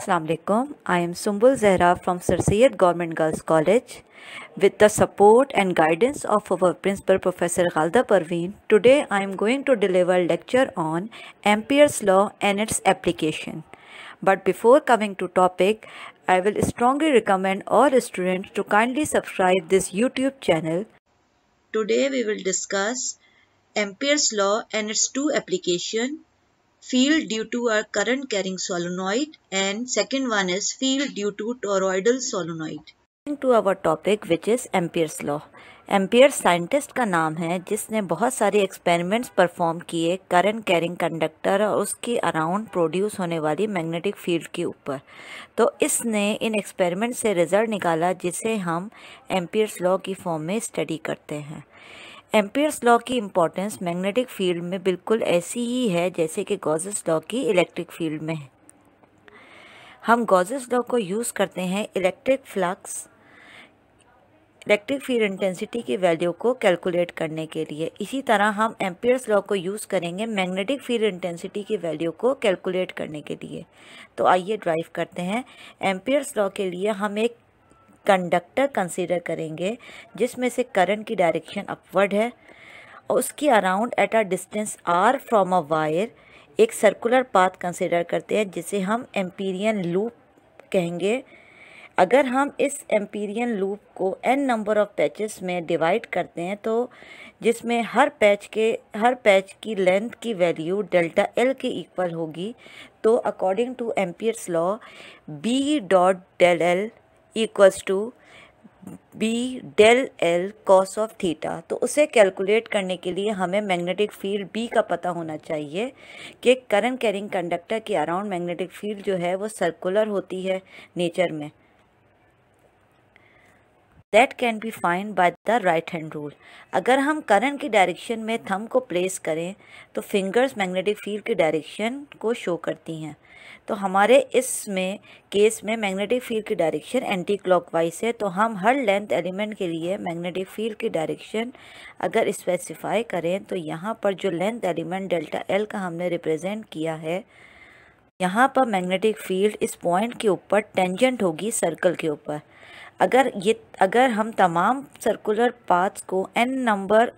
Assalamualaikum. I am Sumbul Zehra from Sir Syed Government Girls College. With the support and guidance of our Principal Professor Ghalda Parveen, today I am going to deliver a lecture on Ampere's law and its application. But before coming to topic, I will strongly recommend all students to kindly subscribe this YouTube channel. Today we will discuss Ampere's law and its two application field due to a current carrying solenoid and second one is field due to toroidal solenoid. To our topic which is ampere's law Ampere scientist का नाम है जिसने बहुत सारे experiments perform किए current carrying conductor और उसके around produce होने वाली मैग्नेटिक फील्ड के ऊपर तो इसने इन एक्सपेरिमेंट से रिज़ल्ट निकाला जिसे हम एम्पियर्स लॉ की फॉर्म में स्टडी करते हैं एम्पियर्स लॉ की इम्पोर्टेंस मैग्नेटिक फील्ड में बिल्कुल ऐसी ही है जैसे कि गॉजेस लॉ की इलेक्ट्रिक फील्ड में हम गॉजेस लॉ को यूज़ करते हैं electric flux electric field intensity की वैल्यू को कैलकुलेट करने के लिए इसी तरह हम एम्पियर्स लॉ को यूज़ करेंगे मैग्नेटिक फील्ड इंटेंसिटी की वैल्यू को कैलकुलेट करने के लिए तो आइए ड्राइव करते हैं एम्पियर्स लॉ के लिए हम एक कंडक्टर कंसीडर करेंगे जिसमें से करंट की डायरेक्शन अपवर्ड है और उसके around at a distance R from a wire एक सर्कुलर पाथ कंसिडर करते हैं जिसे हम एम्पीरियन लूप कहेंगे अगर हम इस एम्पीरियन लूप को एन नंबर ऑफ पैचेस में डिवाइड करते हैं तो जिसमें हर पैच के हर पैच की लेंथ की वैल्यू डेल्टा एल के इक्वल होगी तो according to amperes law B dot del L equals to B del L cos of theta तो उसे कैलकुलेट करने के लिए हमें मैग्नेटिक फील्ड बी का पता होना चाहिए कि करंट कैरिंग कंडक्टर के अराउंड मैग्नेटिक फील्ड जो है वो सर्कुलर होती है नेचर में that can be find by the right hand rule अगर हम करंट की डायरेक्शन में थम को प्लेस करें तो फिंगर्स मैग्नेटिक फील्ड की डायरेक्शन को शो करती हैं तो हमारे इसमें केस में मैग्नेटिक फील्ड की डायरेक्शन एंटी क्लॉकवाइज है तो हम हर लेंथ एलिमेंट के लिए मैग्नेटिक फील्ड की डायरेक्शन अगर स्पेसिफाई करें तो यहाँ पर जो लेंथ एलिमेंट डेल्टा एल का हमने रिप्रेजेंट किया है यहाँ पर मैग्नेटिक फील्ड इस पॉइंट के ऊपर टेंजेंट होगी सर्कल के ऊपर अगर ये अगर हम तमाम सर्कुलर पाथ्स को एन नंबर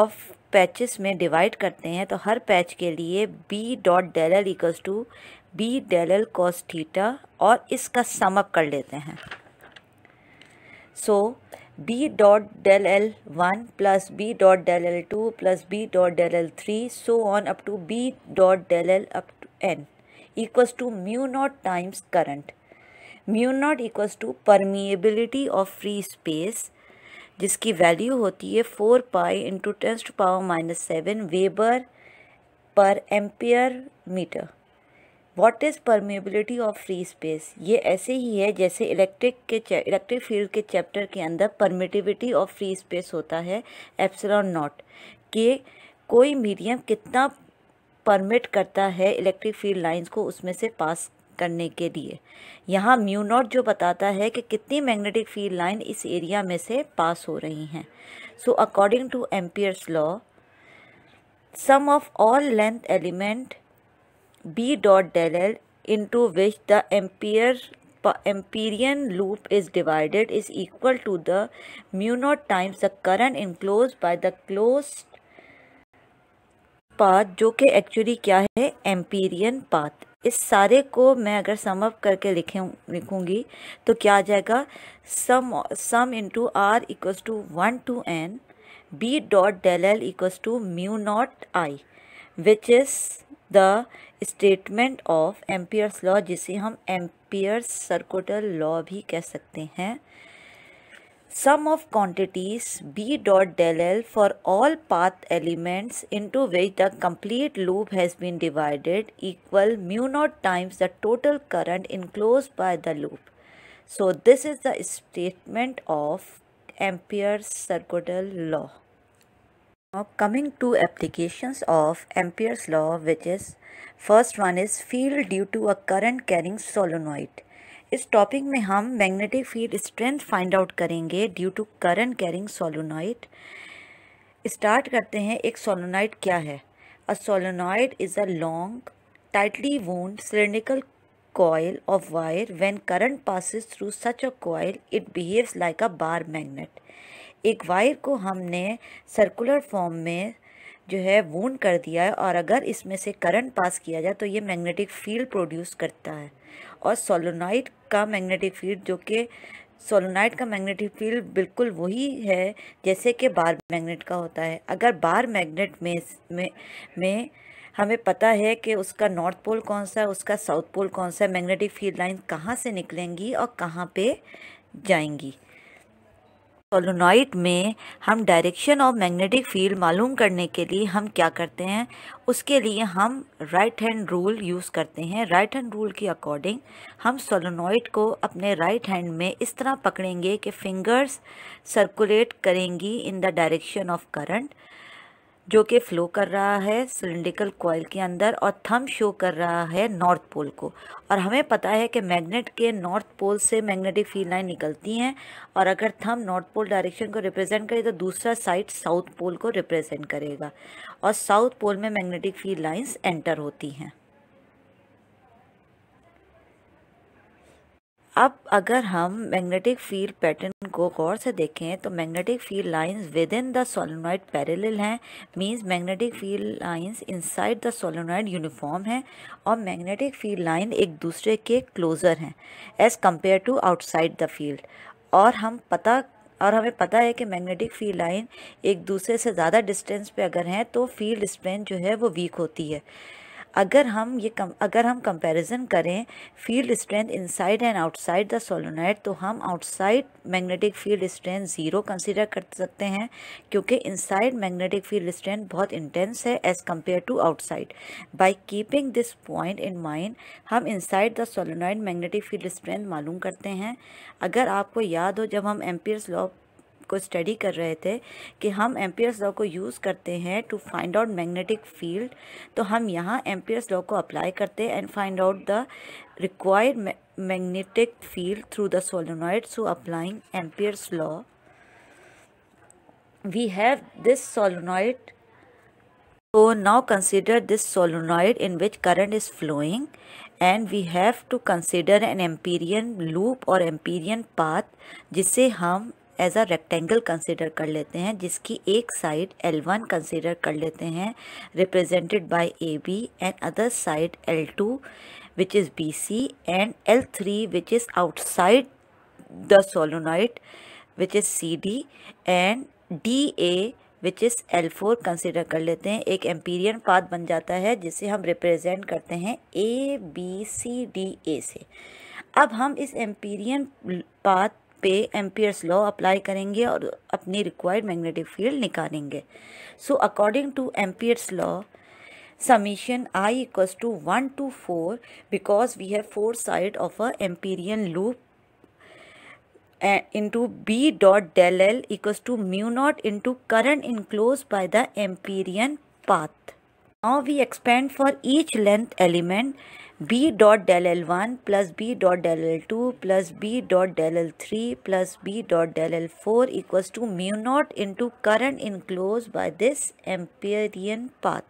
ऑफ पैचेस में डिवाइड करते हैं तो हर पैच के लिए B dot del L equals to B del L cos theta और इसका समअप कर लेते हैं so B dot del L one plus B dot del L two plus B dot del L three so on up to B dot del L up to N equals to mu naught times current mu naught equals to permeability of free space जिसकी वैल्यू होती है four pi into tens to power minus seven weber per ampere metre what is permeability of free space ये ऐसे ही है जैसे electric के electric field के चैप्टर के अंदर परमिटिविटी ऑफ फ्री स्पेस होता है एप्सलॉन नॉट कि कोई मीडियम कितना परमिट करता है इलेक्ट्रिक फील्ड लाइंस को उसमें से पास करने के लिए यहाँ म्यू नॉट जो बताता है कि कितनी मैग्नेटिक फील्ड लाइन इस एरिया में से पास हो रही हैं so according to amperes law sum of all length element b dot del L into which the ampere Empyrean loop is divided is equal to the mu naught times the current enclosed by the closed path जो कि actually क्या है empyrean path इस सारे को मैं अगर sum up करके लिखे लिखूँगी तो क्या आ जाएगा sum sum into R equals to one to N B dot del L equals to mu naught I which is the statement of Ampere's law जिसे हम एम्पियर्स सर्कोटल लॉ भी कह सकते हैं sum of quantities B dot del L for all path elements into which the complete loop has been divided equal mu naught times the total current enclose by the loop so this is the statement of Ampere's circuital law now coming to applications of ampere's law which is first one is field due to a current carrying solenoid इस topic में हम magnetic field strength find out करेंगे due to current carrying solenoid start करते हैं एक solenoid क्या है a solenoid is a long tightly wound cylindrical coil of wire when current passes through such a coil it behaves like a bar magnet एक wire को हमने circular form में जो है वून कर दिया है और अगर इसमें से करंट पास किया जाए तो ये मैग्नेटिक फील्ड प्रोड्यूस करता है और सोलोनाइट का मैग्नेटिक फील्ड जो कि सोलोनाइट का मैग्नेटिक फील्ड बिल्कुल वही है जैसे कि बार मैग्नेट का होता है अगर बार मैग्नेट में में में हमें पता है कि उसका नॉर्थ पोल कौन सा है उसका साउथ पोल कौन सा है मैग्नेटिक फील्ड लाइन कहाँ से निकलेंगी और कहाँ पे जाएंगी सोलोनॉइड में हम डायरेक्शन ऑफ मैग्नेटिक फील्ड मालूम करने के लिए हम क्या करते हैं उसके लिए हम राइट हैंड रूल यूज़ करते हैं राइट हैंड रूल के अकॉर्डिंग हम सोलोनॉइड को अपने राइट हैंड में इस तरह पकड़ेंगे कि फिंगर्स सर्कुलेट करेंगी in the direction of current जो कि फ्लो कर रहा है सिलेंडिकल कॉयल के अंदर और थम शो कर रहा है नॉर्थ पोल को और हमें पता है कि मैग्नेट के नॉर्थ पोल से मैग्नेटिक फील्ड लाइन निकलती हैं और अगर थम नॉर्थ पोल डायरेक्शन को रिप्रेजेंट करे तो दूसरा साइड साउथ पोल को रिप्रेजेंट करेगा और साउथ पोल में मैग्नेटिक फील्ड लाइंस एंटर होती हैं अब अगर हम मैग्नेटिक फील्ड पैटर्न को गौर से देखें तो magnetic field lines within the solenoid parallel हैं means magnetic field lines inside the solenoid uniform हैं और मैग्नेटिक फील्ड लाइन एक दूसरे के क्लोज़र हैं as compare to outside the field और हम पता और हमें पता है कि मैग्नेटिक फील्ड लाइन एक दूसरे से ज़्यादा डिस्टेंस पे अगर हैं तो फील्ड स्ट्रेंथ जो है वो वीक होती है अगर हम ये कम अगर हम कंपैरिजन करें field strength inside and outside the solenoid तो हम outside magnetic field strength zero consider कर सकते हैं क्योंकि इनसाइड मैग्नेटिक फील्ड स्ट्रेंथ बहुत इंटेंस है as compare to outside by keeping this point in mind हम inside the solenoid magnetic field strength मालूम करते हैं अगर आपको याद हो जब हम एम्पियर्स लॉ को स्टडी कर रहे थे कि हम एम्पियर्स लॉ को यूज़ करते हैं to find out magnetic field तो हम यहाँ एम्पियर्स लॉ को अप्लाई करते हैं and find out the required magnetic field through the solenoid so applying Ampere's law we have this solenoid so now consider this solenoid in which current is flowing and we have to consider an amperian loop or amperian path जिसे हम as a rectangle consider कर लेते हैं जिसकी एक side L one consider कर लेते हैं represented by A B and other side L two which is B C and L three which is outside the solenoid which is C D and D A which is L four consider कर लेते हैं एक empyrean path बन जाता है जिसे हम represent करते हैं A B C D A से अब हम इस एम्पीरियन पाथ पे एम्पियर्स लॉ अप्लाई करेंगे और अपनी रिक्वायर्ड मैग्नेटिक फील्ड निकालेंगे so according to amperes law summation I equals to one to four because we have four side of a Amperian loop into B dot del L equals to mu naught into current enclose by the empyrean path now we expand for each length element b dot del L1 plus b dot del L2 plus b dot del L3 plus b dot del L4 equals to mu naught into current enclosed by this Amperian path.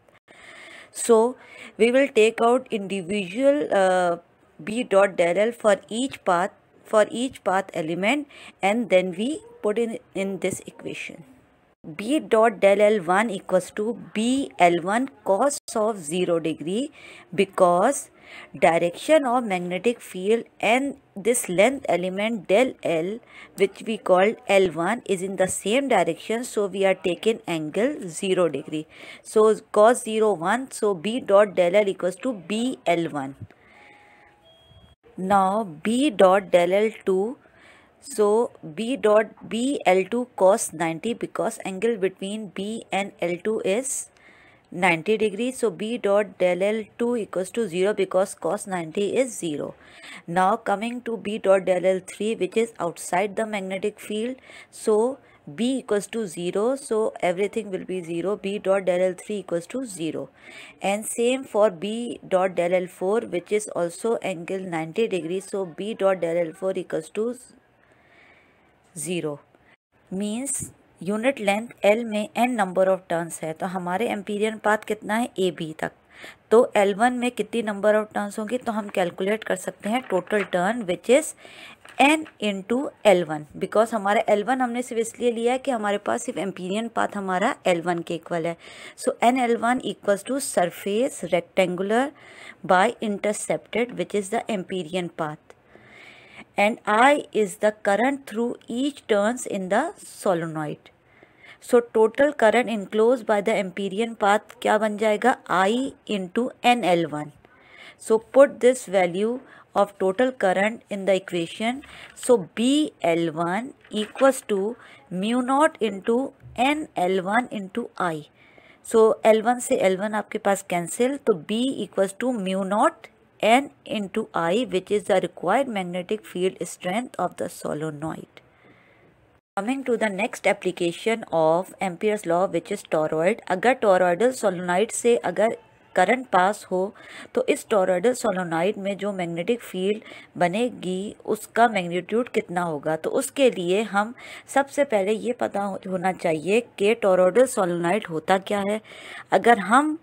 So, we will take out individual uh, b dot del L for each path for each path element and then we put in in this equation b dot del L1 equals to b L1 cos of 0 degree because direction of magnetic field and this length element del L which we called L1 is in the same direction so we are taking angle 0 degree. So cos 0 1 so b dot del L equals to b L1. Now b dot del L2 so B dot B L2 cos 90 because angle between B and L2 is 90 degree. So B dot del L2 equals to 0 because cos 90 is 0. Now coming to B dot del L3 which is outside the magnetic field. So B equals to 0. So everything will be 0. B dot del L3 equals to 0. And same for B dot del L4 which is also angle 90 degree. So B dot del L4 equals to 0. Zero means unit length L में N number of turns है तो हमारे empyrean path कितना है A B तक तो L one में कितनी नंबर ऑफ टर्न्स होंगी तो हम कैलकुलेट कर सकते हैं total turn which is N into L one because हमारा एल वन हमने सिर्फ इसलिए लिया है कि हमारे पास सिर्फ एम्पीरियन पाथ हमारा एल वन के इक्वल है so N L one equal to surface rectangular by intercepted which is the empyrean path and I is the current through each turns in the solenoid. So total current enclosed by the Empyrean path kya ban jayega? I into NL1. So put this value of total current in the equation. So BL1 equals to mu naught into NL1 into I. So L1 say L1 aapke paas cancel. So B equals to mu naught N into I which is the required magnetic field strength of the solenoid. Coming to the next application of Ampere's law which is toroid. अगर toroidal solenoid से अगर current pass हो तो इस toroidal solenoid में जो magnetic field बनेगी उसका मैग्नीट्यूड कितना होगा तो उसके लिए हम सबसे पहले ये पता होना चाहिए कि टोरॉयडल सोलोनाइड होता क्या है अगर हम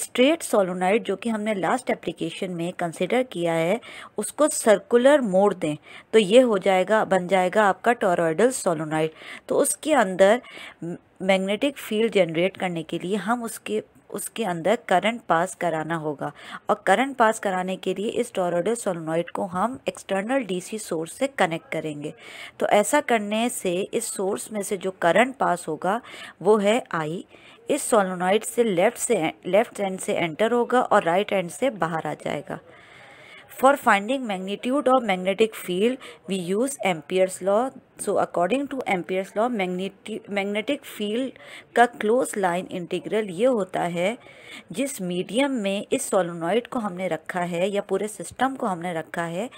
स्ट्रेट सोलोनाइड जो कि हमने लास्ट एप्लीकेशन में कंसिडर किया है उसको सर्कुलर मोड़ दें तो ये हो जाएगा बन जाएगा आपका टोरॉयडल सोलोनाइड तो उसके अंदर मैग्नेटिक फील्ड जनरेट करने के लिए हम उसके उसके अंदर करंट पास कराना होगा और करंट पास कराने के लिए इस टोरोडल सोलोनॉइड को हम एक्सटर्नल डीसी सोर्स से कनेक्ट करेंगे तो ऐसा करने से इस सोर्स में से जो करंट पास होगा वो है आई इस सोलोनॉइड से लेफ्ट से लेफ्ट एंड से एंटर होगा और राइट एंड से बाहर आ जाएगा फॉर फाइंडिंग मैग्नीट्यूड और magnetic field we use ampere's law so according to amperes law law, magnetic field का क्लोज लाइन इंटीग्रल ये होता है जिस मीडियम में इस सोलोनॉइड को हमने रखा है या पूरे सिस्टम को हमने रखा है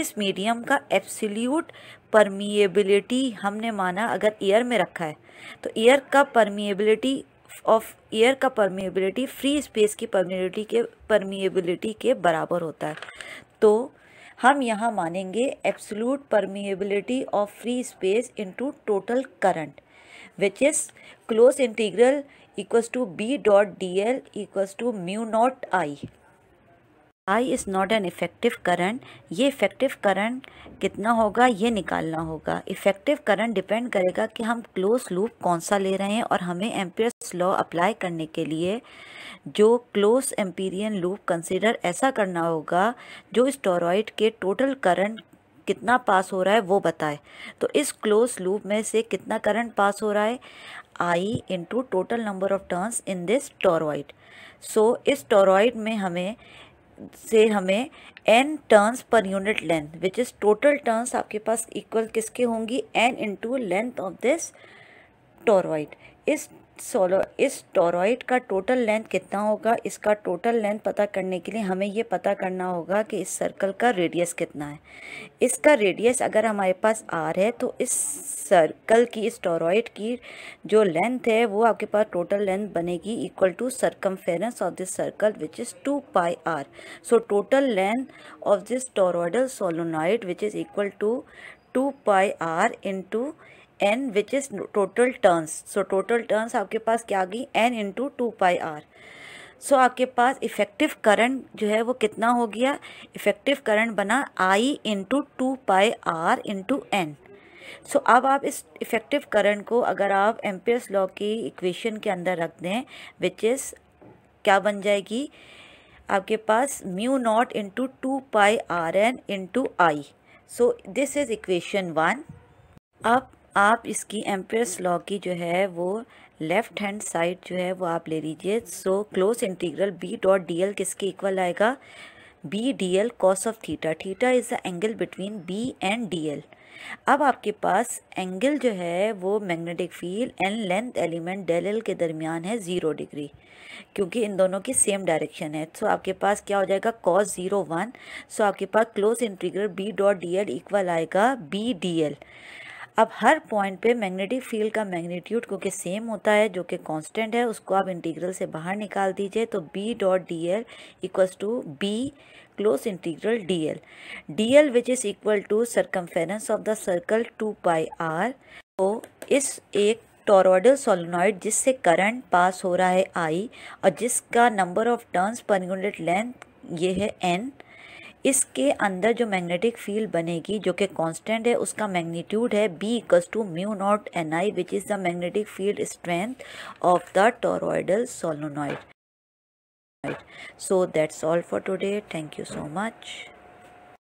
इस मीडियम का एब्सोल्यूट परमिएबिलिटी हमने माना अगर एयर में रखा है तो एयर का परमिएबिलिटी ऑफ एयर का परमिएबिलिटी फ्री स्पेस की परमिबिलिटी के परमिएबिलिटी के बराबर होता है तो हम यहाँ मानेंगे absolute permeability of free space into total current which is close integral equals to B dot D L equals to mu naught I I is not N effective current ये इफ़ेक्टिव करंट कितना होगा ये निकालना होगा effective current depend करेगा कि हम close loop कौन सा ले रहे हैं और हमें एम्पियर्स लॉ अप्लाई करने के लिए जो क्लोज एम्पीरियन लूप कंसिडर ऐसा करना होगा जो स्टोरॉइड के टोटल करंट कितना पास हो रहा है वो बताए तो इस क्लोज लूप में से कितना करंट पास हो रहा है I into total number of turns in this toroid so इस टोरॉइड में हमें से हमें N turns per unit length which is total turns आपके पास इक्वल किसके होंगी N into length of this toroid इस सोलो इस टोरॉइड का टोटल लेंथ कितना होगा इसका टोटल लेंथ पता करने के लिए हमें ये पता करना होगा कि इस सर्कल का रेडियस कितना है इसका रेडियस अगर हमारे पास आर है तो इस सर्कल की इस टोरॉइड की जो लेंथ है वो आपके पास टोटल लेंथ बनेगी equal to circumference of this circle which is two pi R so total length of this toroidal solenoid which is equal to two pi R into N which is total turns so total turns आपके पास क्या आ गई N into two pi R so आपके पास effective current जो है वो कितना हो गया इफ़ेक्टिव करंट बना I into two pi R into N so so, अब आप इस इफ़ेक्टिव करंट को अगर आप एम्पियर्स लॉ की इक्वेशन के अंदर रख दें विच इज़ क्या बन जाएगी आपके पास mu naught into two pi R N into I so this is equation one अब आप इसकी एम्पेयर्स लॉ की जो है वो लेफ़्ट हैंड साइड जो है वो आप ले लीजिए so close integral B dot D L किसके इक्वल आएगा B D L cos of theta theta is the angle between B and D L अब आपके पास एंगल जो है वो magnetic field and length element del L के दरमियान है ज़ीरो डिग्री क्योंकि इन दोनों की सेम डायरेक्शन है सो so आपके पास क्या हो जाएगा कॉस ज़ीरो वन सो आपके पास close integral B dot D L equal आएगा बी डी एल अब हर पॉइंट पे मैग्नेटिक फील्ड का मैग्नीट्यूड क्योंकि सेम होता है जो कि कांस्टेंट है उसको आप इंटीग्रल से बाहर निकाल दीजिए तो B dot D L equals to B close integral D L D L which is equal to circumference of the circle two pi R तो इस एक टोरोडल सोलोनॉइड जिससे करंट पास हो रहा है आई और जिसका number of turns per unit length ये है एन इसके अंदर जो मैग्नेटिक फील्ड बनेगी जो कि कांस्टेंट है उसका मैग्नीट्यूड है B equals to mu naught N I which is the magnetic field strength of the toroidal solenoid so that's all for today thank you so much